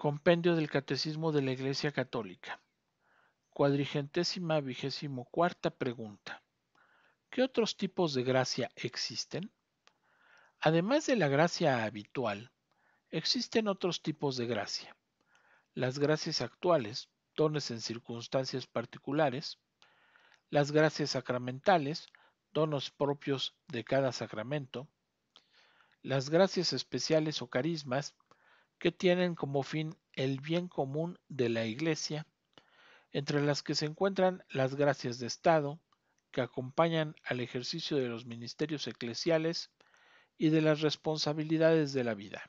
Compendio del Catecismo de la Iglesia Católica. Cuadrigentésima vigésimo cuarta pregunta. ¿Qué otros tipos de gracia existen? Además de la gracia habitual, existen otros tipos de gracia. Las gracias actuales, dones en circunstancias particulares, las gracias sacramentales, donos propios de cada sacramento, las gracias especiales o carismas, que tienen como fin el bien común de la Iglesia, entre las que se encuentran las gracias de Estado, que acompañan al ejercicio de los ministerios eclesiales y de las responsabilidades de la vida.